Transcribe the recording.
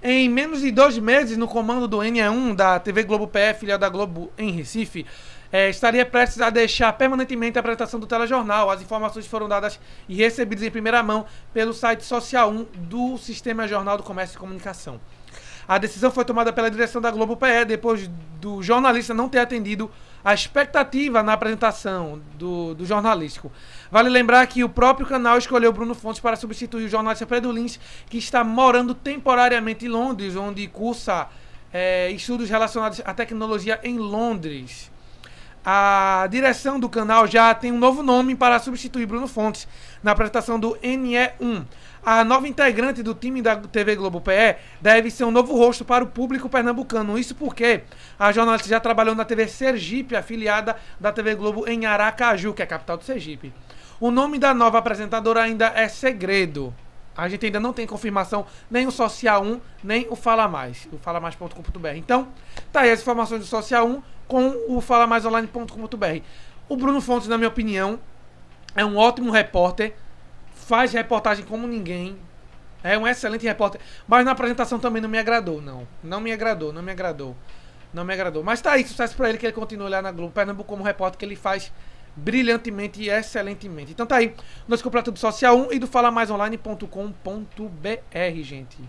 Em menos de dois meses, no comando do NE1 da TV Globo PF, filial da Globo em Recife, é, estaria prestes a deixar permanentemente a apresentação do telejornal. As informações foram dadas e recebidas em primeira mão pelo site Social 1 do Sistema Jornal do Comércio e Comunicação. A decisão foi tomada pela direção da Globo PE depois do jornalista não ter atendido a expectativa na apresentação do, do jornalístico. Vale lembrar que o próprio canal escolheu Bruno Fontes para substituir o jornalista Pedro Lins, que está morando temporariamente em Londres, onde cursa é, estudos relacionados à tecnologia em Londres. A direção do canal já tem um novo nome para substituir Bruno Fontes na apresentação do NE1. A nova integrante do time da TV Globo PE deve ser um novo rosto para o público pernambucano. Isso porque a jornalista já trabalhou na TV Sergipe, afiliada da TV Globo em Aracaju, que é a capital do Sergipe. O nome da nova apresentadora ainda é segredo. A gente ainda não tem confirmação nem o Social 1, nem o Fala Mais, o falamais.com.br. Então, tá aí as informações do Social 1 com o falamais.online.com.br. O Bruno Fontes, na minha opinião, é um ótimo repórter, faz reportagem como ninguém, é um excelente repórter, mas na apresentação também não me agradou, não. Não me agradou, não me agradou. Não me agradou. Mas tá aí, sucesso pra ele que ele continue lá na Globo Pernambuco como repórter que ele faz brilhantemente e excelentemente. Então tá aí, nosso completo do Social 1 e do falamaisonline.com.br, gente.